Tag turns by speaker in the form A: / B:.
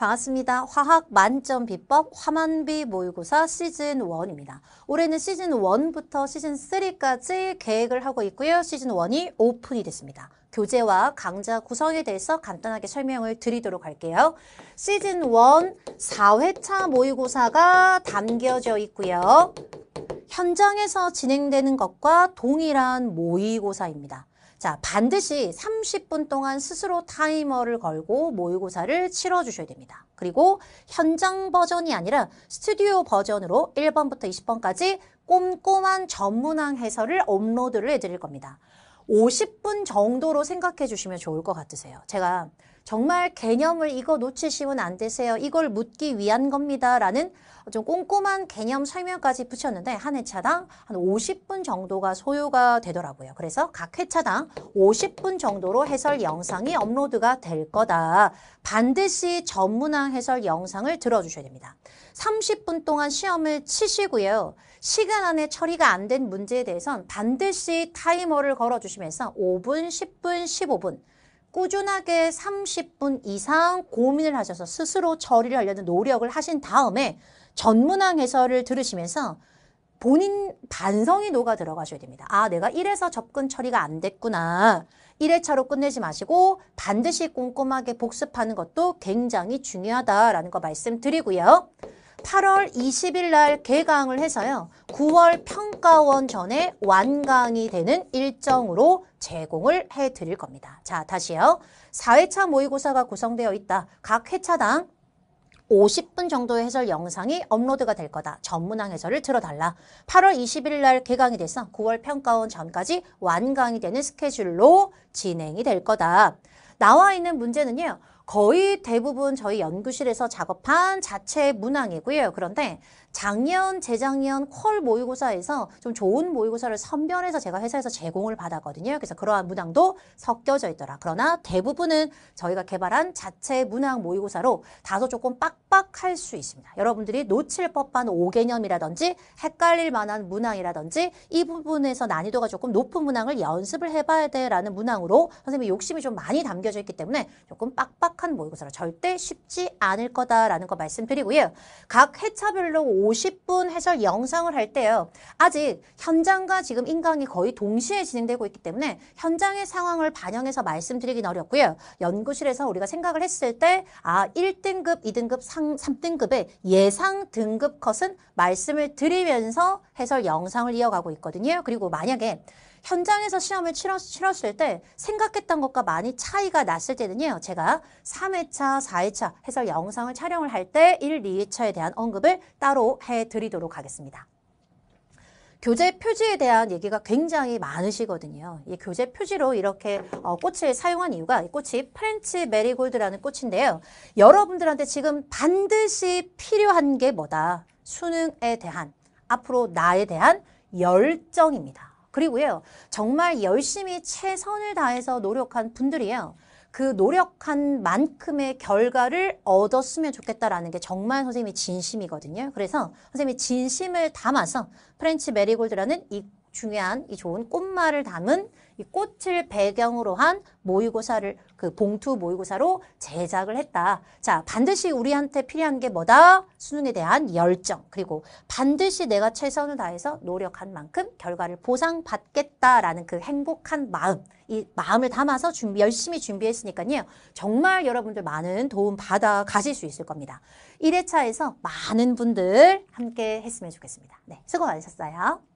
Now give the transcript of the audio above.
A: 반갑습니다. 화학 만점 비법 화만비 모의고사 시즌 1입니다. 올해는 시즌 1부터 시즌 3까지 계획을 하고 있고요. 시즌 1이 오픈이 됐습니다. 교재와 강좌 구성에 대해서 간단하게 설명을 드리도록 할게요. 시즌 1 4회차 모의고사가 담겨져 있고요. 현장에서 진행되는 것과 동일한 모의고사입니다. 자, 반드시 30분 동안 스스로 타이머를 걸고 모의고사를 치러주셔야 됩니다. 그리고 현장 버전이 아니라 스튜디오 버전으로 1번부터 20번까지 꼼꼼한 전문항 해설을 업로드를 해드릴 겁니다. 50분 정도로 생각해 주시면 좋을 것 같으세요. 제가 정말 개념을 이거 놓치시면 안 되세요. 이걸 묻기 위한 겁니다. 라는 좀 꼼꼼한 개념 설명까지 붙였는데 한 회차당 한 50분 정도가 소요가 되더라고요. 그래서 각 회차당 50분 정도로 해설 영상이 업로드가 될 거다. 반드시 전문항 해설 영상을 들어주셔야 됩니다. 30분 동안 시험을 치시고요. 시간 안에 처리가 안 된 문제에 대해선 반드시 타이머를 걸어주시면서 5분, 10분, 15분 꾸준하게 30분 이상 고민을 하셔서 스스로 처리를 하려는 노력을 하신 다음에 전문항 해설을 들으시면서 본인 반성이 녹아 들어가셔야 됩니다. 아, 내가 이래서 접근 처리가 안 됐구나. 1회차로 끝내지 마시고 반드시 꼼꼼하게 복습하는 것도 굉장히 중요하다라는 거 말씀드리고요. 8월 20일 날 개강을 해서요. 9월 평가원 전에 완강이 되는 일정으로 제공을 해드릴 겁니다. 자, 다시요. 4회차 모의고사가 구성되어 있다. 각 회차당 50분 정도의 해설 영상이 업로드가 될 거다. 전문항 해설을 들어달라. 8월 20일 날 개강이 돼서 9월 평가원 전까지 완강이 되는 스케줄로 진행이 될 거다. 나와 있는 문제는요. 거의 대부분 저희 연구실에서 작업한 자체 문항이고요. 그런데 작년, 재작년 콜 모의고사에서 좀 좋은 모의고사를 선별해서 제가 회사에서 제공을 받았거든요. 그래서 그러한 문항도 섞여져 있더라. 그러나 대부분은 저희가 개발한 자체 문항 모의고사로 다소 조금 빡빡할 수 있습니다. 여러분들이 놓칠 법한 5개념이라든지 헷갈릴 만한 문항이라든지 이 부분에서 난이도가 조금 높은 문항을 연습을 해봐야 돼라는 문항으로 선생님이 욕심이 좀 많이 담겨져 있기 때문에 조금 빡빡한 모의고사로 절대 쉽지 않을 거다라는 거 말씀드리고요. 각 회차별로 50분 해설 영상을 할 때요. 아직 현장과 지금 인강이 거의 동시에 진행되고 있기 때문에 현장의 상황을 반영해서 말씀드리긴 어렵고요. 연구실에서 우리가 생각을 했을 때 아, 1등급, 2등급, 3, 3등급의 예상 등급 컷은 말씀을 드리면서 해설 영상을 이어가고 있거든요. 그리고 만약에 현장에서 시험을 치렀, 을때 생각했던 것과 많이 차이가 났을 때는요. 제가 3회차, 4회차 해설 영상을 촬영을 할 때 1, 2회차에 대한 언급을 따로 해드리도록 하겠습니다. 교재 표지에 대한 얘기가 굉장히 많으시거든요. 이 교재 표지로 이렇게 어, 꽃을 사용한 이유가 이 꽃이 프렌치 메리골드라는 꽃인데요. 여러분들한테 지금 반드시 필요한 게 뭐다? 수능에 대한, 앞으로 나에 대한 열정입니다. 그리고요, 정말 열심히 최선을 다해서 노력한 분들이에요. 그 노력한 만큼의 결과를 얻었으면 좋겠다라는 게 정말 선생님의 진심이거든요. 그래서 선생님의 진심을 담아서 프렌치 메리골드라는 이 중요한 이 좋은 꽃말을 담은 이 꽃을 배경으로 한 모의고사를 그 봉투 모의고사로 제작을 했다. 자, 반드시 우리한테 필요한 게 뭐다? 수능에 대한 열정. 그리고 반드시 내가 최선을 다해서 노력한 만큼 결과를 보상받겠다라는 그 행복한 마음. 이 마음을 담아서 준비, 열심히 준비했으니까요. 정말 여러분들 많은 도움 받아 가실 수 있을 겁니다. 1회차에서 많은 분들 함께 했으면 좋겠습니다. 네, 수고 많으셨어요.